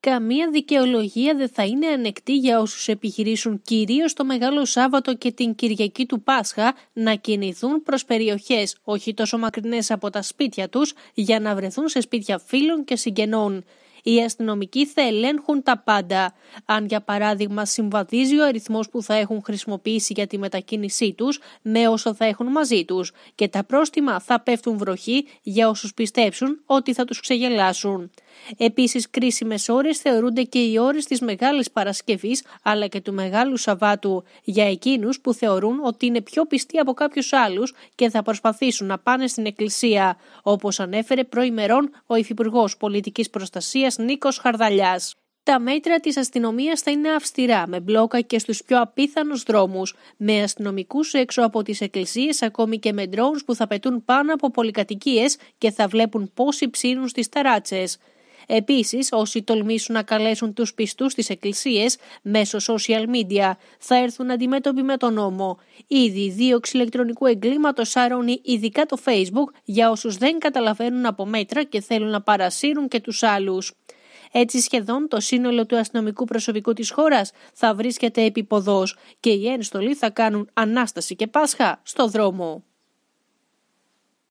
Καμία δικαιολογία δεν θα είναι ανεκτή για όσους επιχειρήσουν κυρίως το Μεγάλο Σάββατο και την Κυριακή του Πάσχα να κινηθούν προς περιοχές όχι τόσο μακρινές από τα σπίτια τους για να βρεθούν σε σπίτια φίλων και συγγενών. Οι αστυνομικοί θα ελέγχουν τα πάντα. Αν για παράδειγμα συμβαδίζει ο αριθμός που θα έχουν χρησιμοποιήσει για τη μετακίνησή τους με όσο θα έχουν μαζί τους και τα πρόστιμα θα πέφτουν βροχή για όσους πιστέψουν ότι θα τους ξεγελάσουν. Επίσης κρίσιμες ώρες θεωρούνται και οι ώρες της Μεγάλης Παρασκευής αλλά και του Μεγάλου Σαββάτου για εκείνους που θεωρούν ότι είναι πιο πιστοί από κάποιους άλλους και θα προσπαθήσουν να πάνε στην Εκκλησία, όπως ανέφερε προημερών ο Υφυπουργός Πολιτικής Προστασίας Νίκος Χαρδαλιάς. Τα μέτρα της αστυνομίας θα είναι αυστηρά, με μπλόκα και στους πιο απίθανους δρόμους, με αστυνομικούς έξω από τις εκκλησίες, ακόμη και με ντρόνς που θα πετούν πάνω από πολυκατοικίες και θα βλέπουν πόσοι ψήνουν στις ταράτσες. Επίσης, όσοι τολμήσουν να καλέσουν τους πιστούς στι εκκλησίες μέσω social media θα έρθουν αντιμέτωποι με τον νόμο. Ήδη δίωξη ηλεκτρονικού εγκλήματο άρωνει ειδικά το Facebook για όσους δεν καταλαβαίνουν από μέτρα και θέλουν να παρασύρουν και τους άλλους. Έτσι σχεδόν το σύνολο του αστυνομικού προσωπικού της χώρας θα βρίσκεται επί ποδός και οι ένστολοι θα κάνουν Ανάσταση και Πάσχα στο δρόμο.